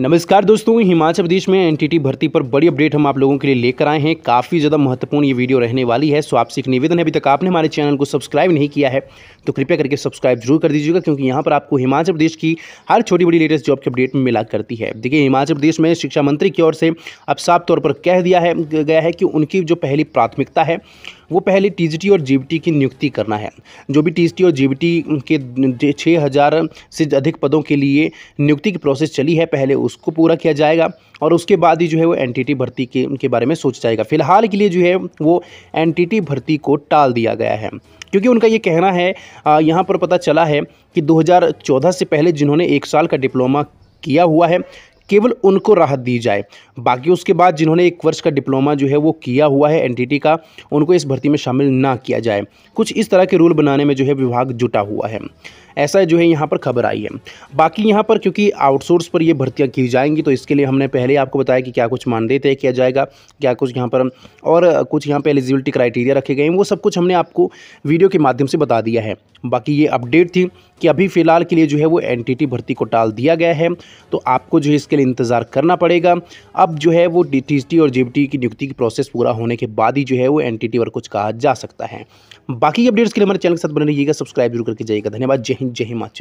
नमस्कार दोस्तों हिमाचल प्रदेश में एनटीटी भर्ती पर बड़ी अपडेट हम आप लोगों के लिए लेकर आए हैं काफ़ी ज़्यादा महत्वपूर्ण ये वीडियो रहने वाली है सो आपसे एक निवेदन है अभी तक आपने हमारे चैनल को सब्सक्राइब नहीं किया है तो कृपया करके सब्सक्राइब जरूर कर दीजिएगा क्योंकि यहाँ पर आपको हिमाचल प्रदेश की हर छोटी बड़ी लेटेस्ट जॉब की अपडेट मिला करती है देखिए हिमाचल प्रदेश में शिक्षा मंत्री की ओर से अब साफ तौर पर कह दिया है गया है कि उनकी जो पहली प्राथमिकता है वो पहले टीजीटी और जीबीटी की नियुक्ति करना है जो भी टीजीटी और जीबीटी के छः हज़ार से अधिक पदों के लिए नियुक्ति की प्रोसेस चली है पहले उसको पूरा किया जाएगा और उसके बाद ही जो है वो एन भर्ती के के बारे में सोचा जाएगा फिलहाल के लिए जो है वो एन भर्ती को टाल दिया गया है क्योंकि उनका ये कहना है यहाँ पर पता चला है कि 2014 से पहले जिन्होंने एक साल का डिप्लोमा किया हुआ है केवल उनको राहत दी जाए बाकी उसके बाद जिन्होंने एक वर्ष का डिप्लोमा जो है वो किया हुआ है एनटीटी का उनको इस भर्ती में शामिल ना किया जाए कुछ इस तरह के रूल बनाने में जो है विभाग जुटा हुआ है ऐसा जो है यहाँ पर खबर आई है बाकी यहाँ पर क्योंकि आउटसोर्स पर ये भर्तियाँ की जाएंगी तो इसके लिए हमने पहले आपको बताया कि क्या कुछ मानदेय तय किया जाएगा क्या कुछ यहाँ पर और कुछ यहाँ पर एलिजिबिलिटी क्राइटेरिया रखे गए हैं वो सब कुछ हमने आपको वीडियो के माध्यम से बता दिया है बाकी ये अपडेट थी कि अभी फ़िलहाल के लिए जो है वो एन भर्ती को टाल दिया गया है तो आपको जो है इसके लिए इंतज़ार करना पड़ेगा अब जो है वो डी और जी की नियुक्ति की प्रोसेस पूरा होने के बाद ही जो है वो एन पर कुछ कहा जा सकता है बाकी अपडेट्स के लिए हमारे चैनल के साथ बने रहिएगा सब्सक्राइब जरूर करके जाइएगा धन्यवाद जय हिंद যে হিমাচল